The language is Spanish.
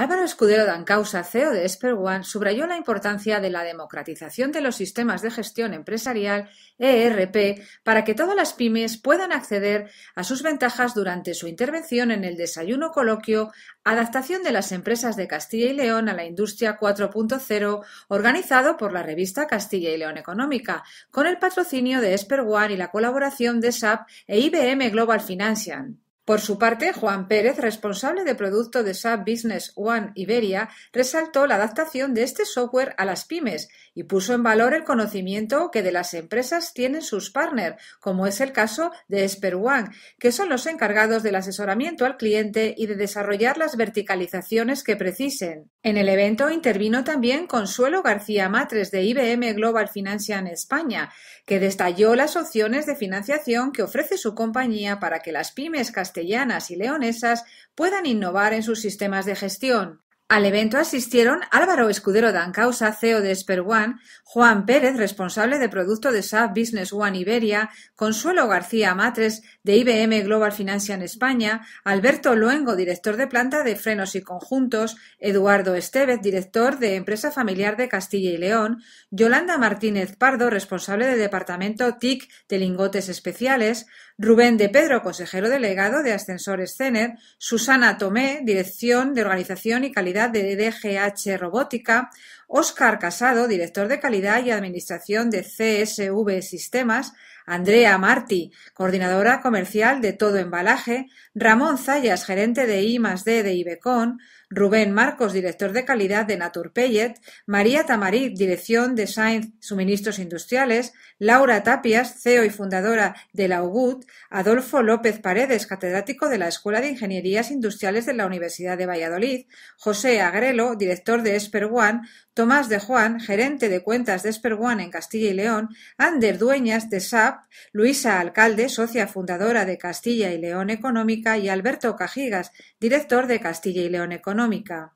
Álvaro Escudero Dancausa, CEO de One, subrayó la importancia de la democratización de los sistemas de gestión empresarial ERP para que todas las pymes puedan acceder a sus ventajas durante su intervención en el desayuno coloquio Adaptación de las empresas de Castilla y León a la industria 4.0, organizado por la revista Castilla y León Económica, con el patrocinio de One y la colaboración de SAP e IBM Global Financial. Por su parte, Juan Pérez, responsable de producto de SAP Business One Iberia, resaltó la adaptación de este software a las pymes y puso en valor el conocimiento que de las empresas tienen sus partners, como es el caso de Esper One, que son los encargados del asesoramiento al cliente y de desarrollar las verticalizaciones que precisen. En el evento intervino también Consuelo García Matres de IBM Global Financia en España, que destalló las opciones de financiación que ofrece su compañía para que las pymes castellanas y leonesas puedan innovar en sus sistemas de gestión. Al evento asistieron Álvaro Escudero Dancausa, CEO de Esper Juan Pérez, responsable de producto de SAP Business One Iberia, Consuelo García Matres, de IBM Global Financia en España, Alberto Luengo, director de planta de frenos y conjuntos, Eduardo Estevez, director de empresa familiar de Castilla y León, Yolanda Martínez Pardo, responsable del departamento TIC de lingotes especiales, Rubén de Pedro, consejero delegado de Ascensores Cener, Susana Tomé, dirección de organización y calidad de DGH Robótica, Oscar Casado, director de calidad y administración de CSV Sistemas, Andrea Marti, coordinadora comercial de Todo Embalaje, Ramón Zayas, gerente de I +D de Ibecon, Rubén Marcos, director de calidad de NaturPayet, María Tamarit, dirección de Science Suministros Industriales, Laura Tapias, CEO y fundadora de la UGUT, Adolfo López Paredes, catedrático de la Escuela de Ingenierías Industriales de la Universidad de Valladolid, José Agrelo, director de Esper Tomás de Juan, gerente de cuentas de Esper en Castilla y León, Ander Dueñas, de SAP, Luisa Alcalde, socia fundadora de Castilla y León Económica, y Alberto Cajigas, director de Castilla y León Económica.